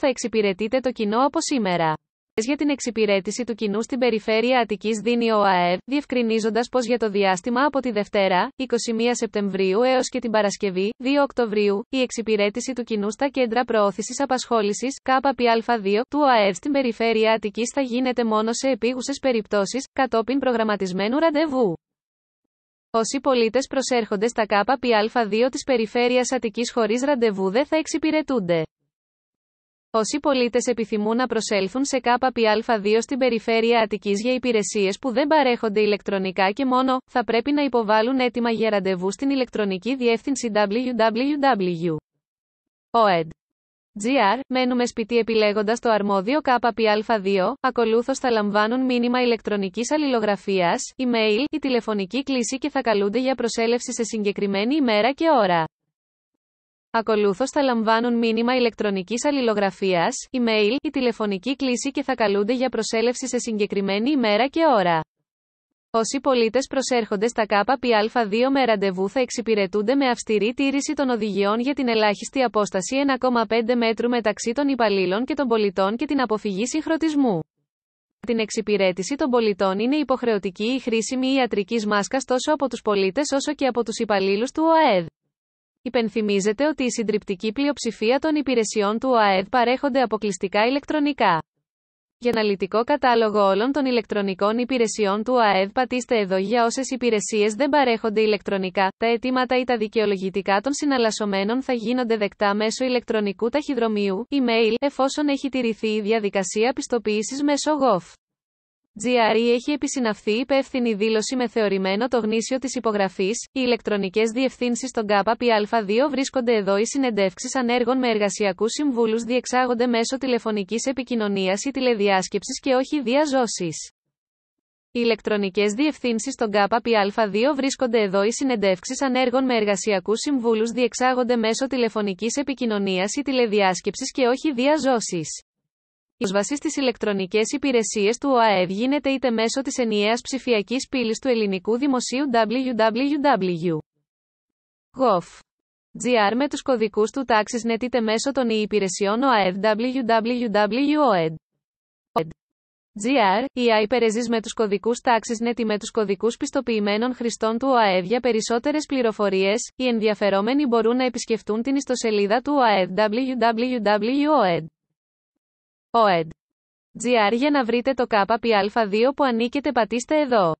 θα εξυπηρετείτε το κοινό από σήμερα. Για την εξυπηρέτηση του κοινού στην περιφέρεια Αττικής δίνει ο ΑΕΒ, διευκρινίζοντας πως για το διάστημα από τη Δευτέρα, 21 Σεπτεμβρίου έως και την Παρασκευή, 2 Οκτωβρίου, η εξυπηρέτηση του κοινού στα κέντρα προώθησης απασχόλησης, ΚΠΑ2, του ΑΕΒ στην περιφέρεια Αττικής θα γίνεται μόνο σε επίγουσες περιπτώσεις κατόπιν προγραμματισμένου ραντεβού. Όσοι πολίτες προσέρχονται στα ΚΠΑ2 της περιφέρειας Αττικής χωρίς ραντεβού δεν θα εξυπηρετούνται. Όσοι πολίτες επιθυμούν να προσέλθουν σε κπα 2 στην περιφέρεια Αττικής για υπηρεσίες που δεν παρέχονται ηλεκτρονικά και μόνο, θα πρέπει να υποβάλουν έτοιμα για ραντεβού στην ηλεκτρονική διεύθυνση www.oed.gr. E Μένουμε σπιτί επιλέγοντας το αρμοδιο κπα ΚΑΠΑΠΙΑ2. Ακολούθως θα λαμβάνουν μήνυμα ηλεκτρονικής αλληλογραφίας, email ή τηλεφωνική κλίση και θα καλούνται για προσέλευση σε συγκεκριμένη ημέρα και ώρα. Ακολούθως θα λαμβάνουν μήνυμα ηλεκτρονικής αλληλογραφίας, email ή τηλεφωνική κλίση και θα καλούνται για προσέλευση σε συγκεκριμένη ημέρα και ώρα. Όσοι πολίτες προσέρχονται στα ΚΠΑ2 με ραντεβού θα εξυπηρετούνται με αυστηρή τήρηση των οδηγιών για την ελάχιστη απόσταση 1,5 μέτρου μεταξύ των υπαλλήλων και των πολιτών και την αποφυγή συγχρονισμού. Την εξυπηρέτηση των πολιτών είναι υποχρεωτική η χρήσιμη ιατρικής μάσκας τόσο από τους πολίτες όσο και από τους υπαλλήλους του ΟΑΕΔ. Υπενθυμίζεται ότι η συντριπτική πλειοψηφία των υπηρεσιών του ΟΑΕΔ παρέχονται αποκλειστικά ηλεκτρονικά. Για αναλυτικό κατάλογο όλων των ηλεκτρονικών υπηρεσιών του ΟΑΕΔ πατήστε εδώ για όσες υπηρεσίες δεν παρέχονται ηλεκτρονικά, τα αιτήματα ή τα δικαιολογητικά των συναλλασσομένων θα γίνονται δεκτά μέσω ηλεκτρονικού ταχυδρομείου, email, εφόσον έχει τηρηθεί η διαδικασία πιστοποίησης μέσω GOF. GRE έχει επισυναυθεί υπεύθυνη δήλωση με θεωρημένο το γνήσιο της υπογραφής. Οι ηλεκτρονικές διευθύνσεις των ΚΑΠΑΠΙΑ2 βρίσκονται εδώ. Οι συνεντεύξεις ανέργων με εργασιακούς συμβούλους διεξάγονται μέσω τηλεφωνικής επικοινωνίας ή τηλεδιάσκεψης και όχι διαζώσει. Οι ηλεκτρονικές διευθύνσεις των ΚΑΠΑΠΙΑ2 βρίσκονται εδώ. Οι συνεντεύξεις ανέργων με εργασιακούς συμβούλους διεξάγονται μέσω τηλεφωνικής επικοινωνίας ή τηλεδιάσκεψης και όχι διαζώσει προσβασή στις ηλεκτρονικές υπηρεσίες του ΟΑΕΔ γίνεται είτε μέσω της ενιαίας ψηφιακής πύλης του ελληνικού δημοσίου www.gov.gr με τους κωδικούς του TaxisNet είτε μέσω των υπηρεσιών ΟΑΕΔ www.oed. GR, οι ΑΙΠΕΡΕΖΙΣ με τους κωδικούς τάξης ή με τους κωδικούς πιστοποιημένων χρηστών του ΟΑΕΔ για περισσότερες πληροφορίες, οι ενδιαφερόμενοι μπορούν να επισκεφτούν την ιστοσελίδα του ΟΑΕΔ www.oed. OED. GR για να βρείτε το ΚΑΠΑΠΙΑ2 που ανήκετε πατήστε εδώ.